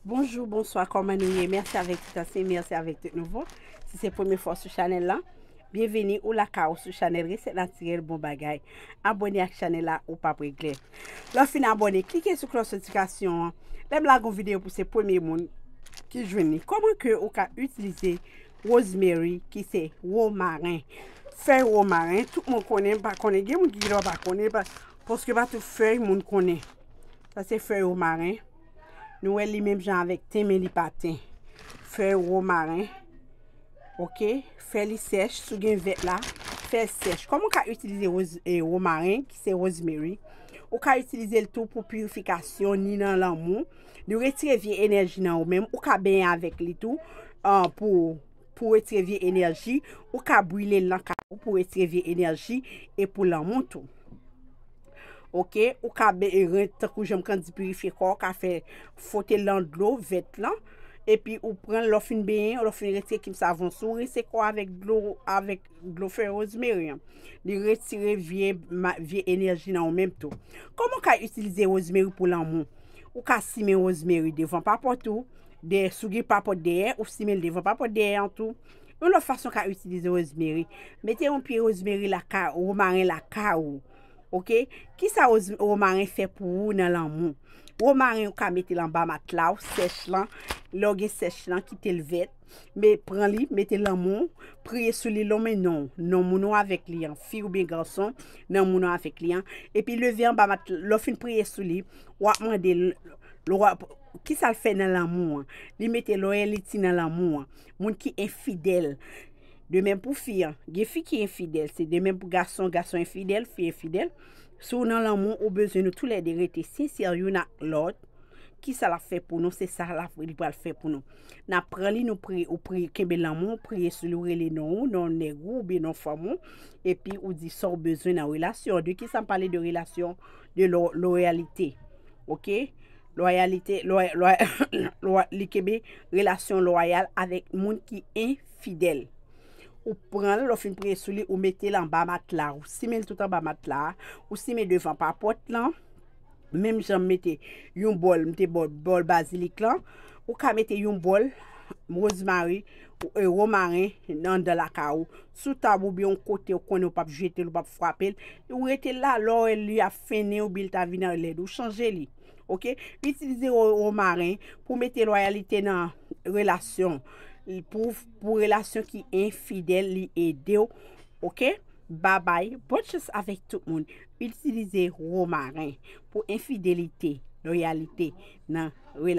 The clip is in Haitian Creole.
Bonjou, bonsoi, komanouye, mersi avèk tout anse, mersi avèk tout nouvo. Se se pòmè fòs sou chanèl la, bièveni ou la ka ou sou chanèl, resek lantirel bon bagay. Abonè ak chanèl la ou pa prek lè. Lò fin abonè, klikè sou klòs sotikasyon an. Lè m lago videyo pou se pòmè moun ki jweni. Koman ke ou ka utlize rosemary ki se wò marin? Fèy wò marin, tout moun konè, m bakonè. Gè moun ki jirò bakonè, pòske batou fèy moun konè. Sa se fèy wò marin. Nou wè li mèm jan avèk ten men li paten. Fè rou marin. Ok. Fè li sech. Sougen vet la. Fè sech. Kom ou ka utilize rou eh, marin ki se rosemary. Ou ka utilize l to pou purifikasyon ni nan lan moun. Nou retrevi enerji nan ou mèm. Ou ka ben avèk li to pou retrevi enerji. Ou ka brilè l lankan pou retrevi enerji. E pou lan moun tou. Ok, ou ka be ret, takou jom kan di purifi ko, ka fe fote lan glou, vet lan, epi ou pren lofin beyen, lofin retre kim sa avonsou, re se ko avek glou, avek glou fe rozmeri an. Li retire vie enerji nan ou menm tou. Koman ka utilize rozmeri pou lan moun? Ou ka simen rozmeri devan pa potou, de souge pa pot deye, ou simen devan pa pot deye an tou. Un lof fason ka utilize rozmeri, mette yon pi rozmeri la ka ou, ou marin la ka ou, Ok, ki sa o maren fè pou ou nan lan moun? O maren ou ka mette lan ba mat law, sech lan, logye sech lan, ki tèl vet, me pran li, mette lan moun, priye sou li lò men non, non moun an avèk li an, fi ou ben ganson, non moun an avèk li an, epi le vè an ba mat, lo fin priye sou li, wak mwen de, ki sa l fè nan lan moun an? Li mette lò en li ti nan lan moun an, moun ki enfidel, De men pou fi an, ge fi ki enfidel, se de men pou gason, gason enfidel, fi enfidel, sou nan lan moun ou bezen nou tou lè de rete si, si yon a lot, ki sa la fè pou nou, se sa la fè pou nou. Na praline ou pri, ou pri kebe lan moun, priye sou lourele nan ou, nan negou ou be nan famoun, epi ou di sou ou bezen nan relasyon. De ki sa m pale de relasyon, de lo, loyalite, ok? Loyalite, loy, loy, loy, li kebe relasyon loyale avèk moun ki enfidel. ou pran la lo fin pre sou li ou mette la an ba mat la, ou simen tout an ba mat la, ou simen devan pa pot la, menm jan mette yon bol, mte bol, bol basilik la, ou ka mette yon bol, mrozmari, ou e romarin nan de la ka ou, sou tabou bi yon kote ou kon ou pap jete ou pap fwapel, ou rete la lo e li a fene ou bil ta vina e led, ou chanje li, ok? Utilize yon romarin pou mette lo a yalite nan relasyon. pou relasyon ki enfidel li e deyo. Ok? Babay. Bout ches avèk tout moun. Utilize romaren pou enfidelite, loyalite nan relasyon.